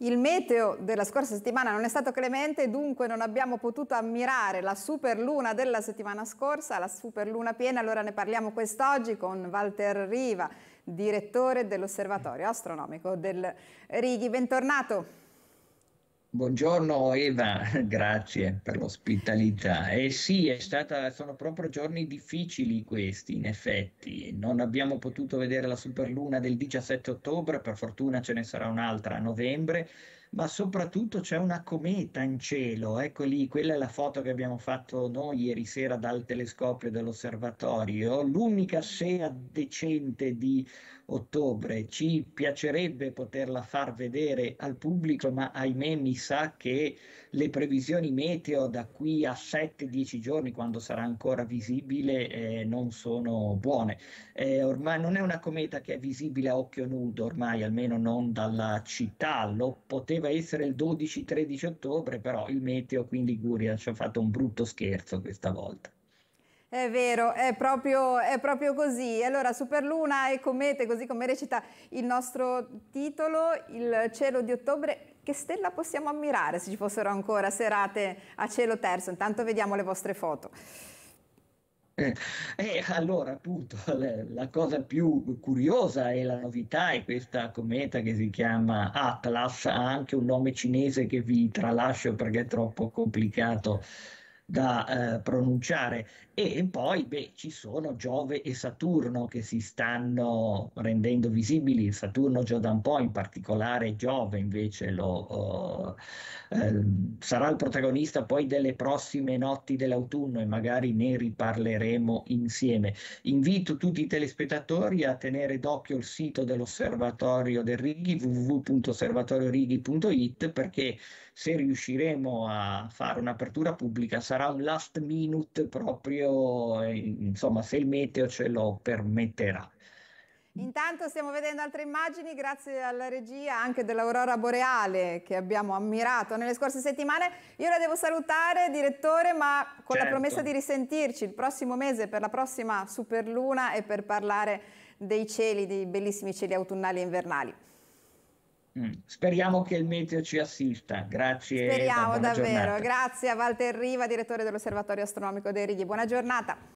Il meteo della scorsa settimana non è stato clemente, dunque non abbiamo potuto ammirare la superluna della settimana scorsa, la superluna piena, allora ne parliamo quest'oggi con Walter Riva, direttore dell'Osservatorio Astronomico del Righi. Bentornato. Buongiorno Eva, ah, grazie per l'ospitalità. Eh sì, stata, sono proprio giorni difficili questi, in effetti. Non abbiamo potuto vedere la superluna del 17 ottobre, per fortuna ce ne sarà un'altra a novembre ma soprattutto c'è una cometa in cielo, ecco lì, quella è la foto che abbiamo fatto noi ieri sera dal telescopio dell'osservatorio, l'unica sera decente di ottobre, ci piacerebbe poterla far vedere al pubblico, ma ahimè mi sa che le previsioni meteo da qui a 7-10 giorni, quando sarà ancora visibile, eh, non sono buone. Eh, ormai non è una cometa che è visibile a occhio nudo, ormai almeno non dalla città, lo potete doveva essere il 12-13 ottobre, però il meteo qui in Liguria ci ha fatto un brutto scherzo questa volta. È vero, è proprio, è proprio, così. Allora, Superluna e comete, così come recita il nostro titolo, il cielo di ottobre, che stella possiamo ammirare se ci fossero ancora serate a cielo terzo? Intanto vediamo le vostre foto. E eh, eh, allora, appunto, la cosa più curiosa e la novità è questa cometa che si chiama Atlas, ha anche un nome cinese che vi tralascio perché è troppo complicato da eh, pronunciare. E poi beh, ci sono Giove e Saturno che si stanno rendendo visibili, Saturno già da un po', in particolare Giove invece lo, uh, eh, sarà il protagonista poi delle prossime notti dell'autunno e magari ne riparleremo insieme. Invito tutti i telespettatori a tenere d'occhio il sito dell'Osservatorio del Righi, www.osservatoriorighi.it, perché se riusciremo a fare un'apertura pubblica sarà sarà un last minute proprio, eh, insomma, se il meteo ce lo permetterà. Intanto stiamo vedendo altre immagini grazie alla regia anche dell'aurora boreale che abbiamo ammirato nelle scorse settimane. Io la devo salutare, direttore, ma con certo. la promessa di risentirci il prossimo mese per la prossima Superluna e per parlare dei cieli, dei bellissimi cieli autunnali e invernali. Mm. Speriamo che il meteo ci assista. Grazie. Speriamo davvero. Giornata. Grazie a Walter Riva, direttore dell'Osservatorio Astronomico dei Righi. Buona giornata.